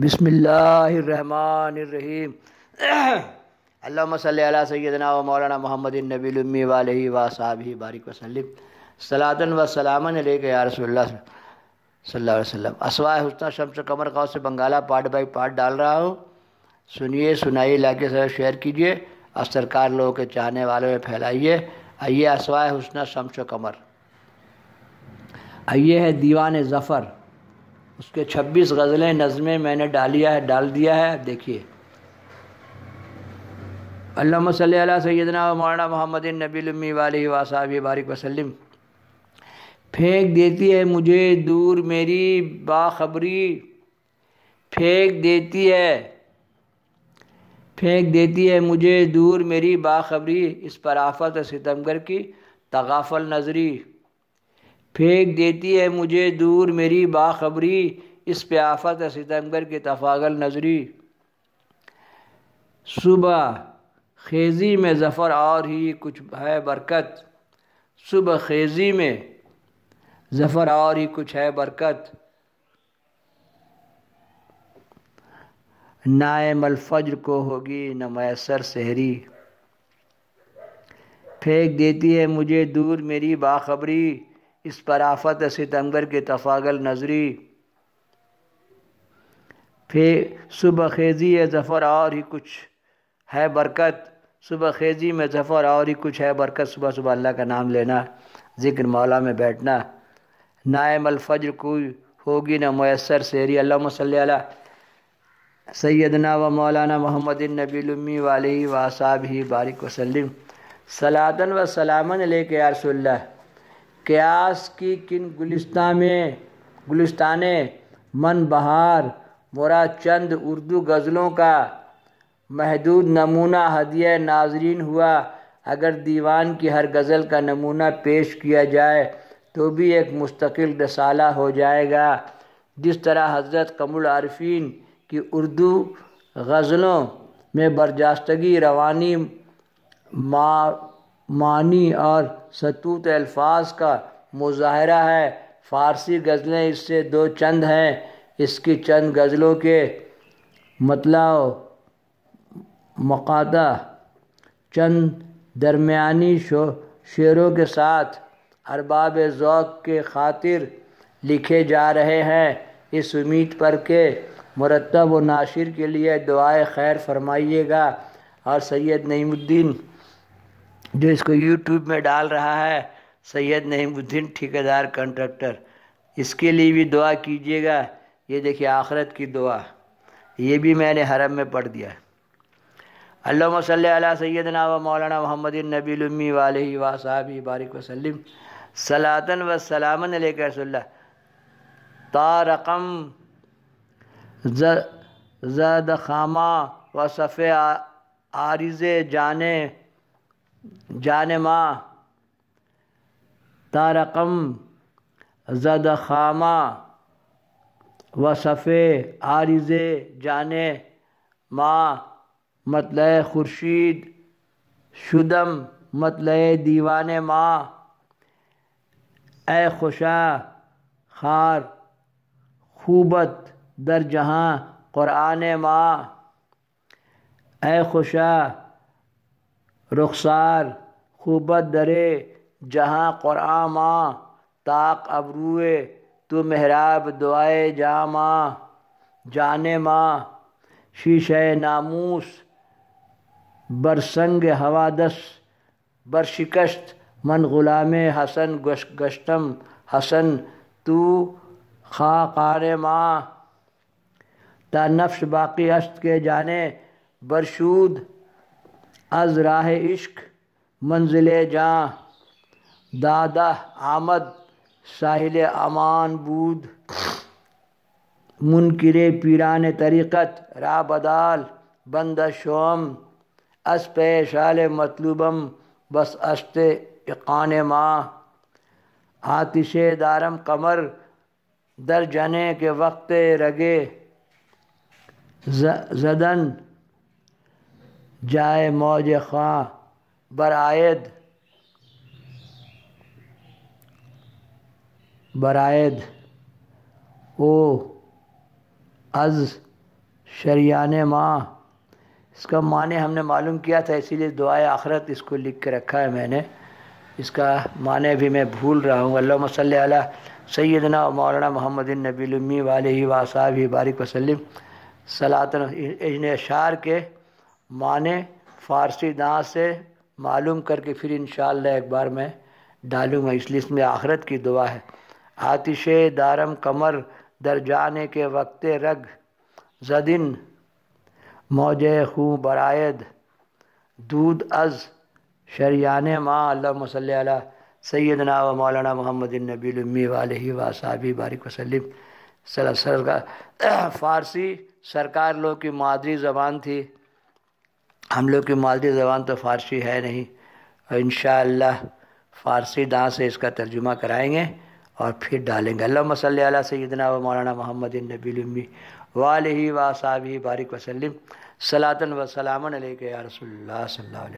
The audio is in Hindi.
बिसमीम अला सैदना व मौलाना मोहम्मद नबीमी वाल वासाब बारिक वसलम सलातन व सलामन या रसोल्ला वसल्लम असवाए शम्स कमर गाँव से बंगाला पार्ट बाई पार्ट डाल रहा हूँ सुनिए सुनाइए इलाके से शेयर कीजिए और सरकार लोगों के चाहने वालों में फैलाइए आइए असवाए हसन शम्स कमर आइए है दीवान ज़फ़र उसके 26 गज़लें नज़में मैंने डालिया है डाल दिया है देखिए अल्लाह सैदना मौलाना मोहम्मद नबीमी वाली वासाबी बारिक वसलम फेंक देती है मुझे दूर मेरी बाखबरी फेंक देती है फेंक देती है मुझे दूर मेरी बाखबरी इस पर आफत सितमगर की तगाफल नजरी फेंक देती है मुझे दूर मेरी बाखबरी इस पे आफत सितमगर के तफागल नजरी सुबह खेजी में ज़फ़र और ही कुछ है बरकत सुबह खेजी में ज़फ़र और ही कुछ है बरकत नाए मलफज्र को होगी न मैसर सहरी फेंक देती है मुझे दूर मेरी बाखबरी इस पर आफत सितमगर के तफागल नजरी फिर सुबह खेजी ज़फ़र और ही कुछ है बरकत सुबह खेजी में ज़फ़र और ही कुछ है बरकत सुबह सुबह अल्लाह का नाम लेना ज़िक्र मौला में बैठना नायम अलफ़्र कोई होगी ना मैसर शेरी अल्लाह सल सैदना व मौलाना मोहम्मद नबी वाल वासाब ही बारिक वसलम सलातन व सलामन लेके यारसोल्ला क्यास की किन गुलिस्तान में गुलिस्तान मन बहार मोरा चंद उर्दू गज़लों का महदूद नमूना हदिया नाजरीन हुआ अगर दीवान की हर गज़ल का नमूना पेश किया जाए तो भी एक मुस्तकिल रसाला हो जाएगा जिस तरह हज़रत कमल आरफीन की उर्दू गज़लों में बर्जास्तगी रवानी मा मानी और सतूत अल्फाज का मुजाहरा है फारसी गज़लें इससे दो चंद हैं इसकी चंद गज़लों के मतलब मकादा चंद दरमियानी शो शेरों के साथ अरबाब ज़ौक के खातिर लिखे जा रहे हैं इस उम्मीद पर के मुरतब व नाशिर के लिए दुआए खैर फरमाइएगा और सैयद नईमुद्दीन जो इसको यूट्यूब में डाल रहा है सैयद नहीमुद्दीन ठेकेदार कंट्रैक्टर इसके लिए भी दुआ कीजिएगा ये देखिए आखरत की दुआ ये भी मैंने हरम में पढ़ दिया अल्लाह सैद सैदना व मौलाना मोहम्मद नबी वाल साहब बारिक वसलम सलातन व सलामन लेकर तारकम जद खामा व सफ़े आरिज जाने जान माँ तारकम जद खामा व सफ़े आरिज जान माँ मतल खुर्शीद शुदम मतल दीवान माँ ए खुशा खार खूबत दर जहाँ क़ुरान माँ ए खुशा रुखसार खूबत दरे जहाँ क़ुरामा ताक अबरूए तो महराब दुआए माँ जाने माँ शीशे नामूस बरसंग हवादस बरशिकस्त मन ग़ुलाम हसन गश्तम हसन तू खा कार माँ ता नफ्स बाकी अस्त के जाने बरशूद अज राह इश्क मंजिल जहाँ दादा आमद साहिल अमान बूद मुनकर पीरान तरीक़त राबदाल बंद शोम अस पेशाल मतलूबम बस अस्त इकान माँ आतिश दारम कमर दर जने के वक्त रगे जदन जाए मौज खां बरायद बरायद ओ अज़ शरियान माँ इसका माने हमने मालूम किया था इसीलिए दुआए आखरत इसको लिख के रखा है मैंने इसका माने भी मैं भूल रहा हूँ अल्लाह मसल सैदना मौलाना मोहम्मद नबीमी वाल ही वासाब बारिक वसलम सलातन इन शार के माने फ़ारसी दाँ से मालूम करके फिर इन एक बार मैं डालूँगा इसलिए इसमें आखरत की दुआ है आतिश दारम कमर दर जाने के वक्त रग जदिन मौज खूँ बरायद दूध अज़ शरियान माँ अल्लाम सैदना व मौलाना मोहम्मद नबीमी वाल वासाबी बारिक वसलम सरकार फ़ारसी सरकार लोग की मादरी ज़बान थी हम लोग की मालदी ज़बान तो फ़ारसी है नहीं और इन फ़ारसी दाँ से इसका तर्जुमा कराएंगे और फिर डालेंगे अल्लाह से सदना व मौलाना मोहम्मद नबीमी वाल ही वासाबी बारिक वसलम सलातन वसलाम के या रसोल्ला